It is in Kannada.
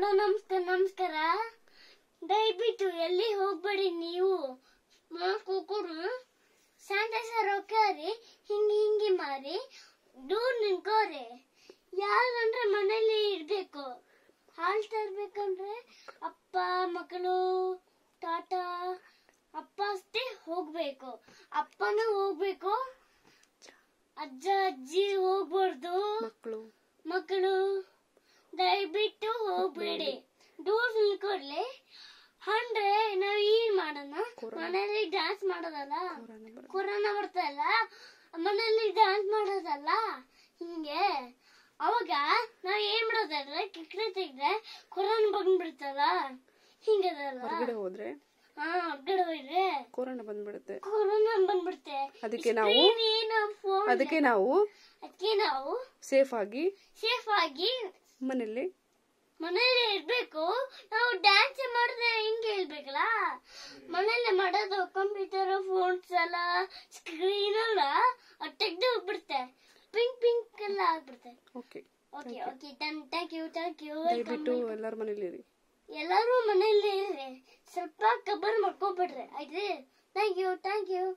ಅಣ್ಣ ನಮಸ್ಕಾರ ನಮಸ್ಕಾರ ದಯವಿಟ್ಟು ಎಲ್ಲಿ ಹೋಗ್ಬೇಡಿ ನೀವು ಮಾ ಕುಕ್ಕುಡು ಸ್ಯಾನಿಟೈಸರ್ ಹೋಗ್ಯಾರಿ ಹಿಂಗೆ ಹಿಂಗೆ ಮಾರಿ ದೂರ ನಿಂತ್ಕೋರಿ ಯಾರಂದ್ರೆ ಮನೇಲಿ ಇರಬೇಕು ಹಾಲು ತರಬೇಕಂದ್ರೆ ಅಪ್ಪ ಮಕ್ಕಳು ತಾತ ಅಪ್ಪ ಅಷ್ಟೇ ಹೋಗ್ಬೇಕು ಅಪ್ಪನೂ ಹೋಗ್ಬೇಕು ಅಜ್ಜ ಅಜ್ಜಿ ಹೋಗ್ಬಾರ್ದು ಮಕ್ಕಳು ಮಕ್ಕಳು ದಯವಿಟ್ಟು ಹೋಗ್ಬೇಡಿ ಡೋರ್ ಕೂಡಲೇ ಅಂದ್ರೆ ನಾವ್ ಏನ್ ಮಾಡೋಣ ಮನೇಲಿ ಡ್ಯಾನ್ಸ್ ಮಾಡೋದಲ್ಲ ಕೊರೋನಾ ಇಲ್ಲ ಮನೇಲಿ ಡ್ಯಾನ್ಸ್ ಮಾಡೋದಲ್ಲ ಹಿಂಗೆ ಅವಾಗ ನಾವ್ ಏನ್ ಮಾಡೋದಲ್ಲ ಕಿಕ್ರೆ ತೆಗ್ರೆ ಕೊರೋನಾ ಬಂದ್ಬಿಡ್ತಲ್ಲ ಹಿಂಗದಲ್ಲ ಹೊರಗಡೆ ಹೋದ್ರೆ ಹೊರಗಡೆ ಹೋದ್ರೆ ಕೊರೋನಾ ಬಂದ್ಬಿಡುತ್ತೆ ಕೊರೋನಾ ಬಂದ್ಬಿಡುತ್ತೆ ಅದಕ್ಕೆ ನಾವು ಅದಕ್ಕೆ ನಾವು ಅದಕ್ಕೆ ನಾವು ಸೇಫ್ ಆಗಿ ಸೇಫ್ ಆಗಿ ಮನೆಯಲ್ಲಿ ಮನೇಲಿ ಇರಬೇಕು ನಾವು ಡ್ಯಾನ್ಸ್ ಮಾಡಿದ್ರೆ ಹಿಂಗೆ ಹೇಳ್ಬೇಕಲ್ಲ ಮನೇಲಿ ಮಾಡೋದು ಕಂಪ್ಯೂಟರ್ ಫೋನ್ಸ್ ಎಲ್ಲ ಸ್ಕ್ರೀನ್ ಎಲ್ಲ ತೆಗ್ದು ಹೋಗ್ಬಿಡುತ್ತೆ ಪಿಂಕ್ ಪಿಂಕ್ ಎಲ್ಲ ಆಗ್ಬಿಡುತ್ತೆ okay okay okay thank you thank you ದಯವಿಟ್ಟು ಎಲ್ಲರ ಮನೇಲಿ ಇರಿ ಎಲ್ಲರೂ ಮನೆಯಲ್ಲಿ ಇರಿ ಸ್ವಲ್ಪ ಕಬ್ಬರ್ ಮಾಡ್ಕೊಬಿಡ್ರಿ ಆಯ್ತು ಥ್ಯಾಂಕ್ ಯು ಥ್ಯಾಂಕ್ ಯು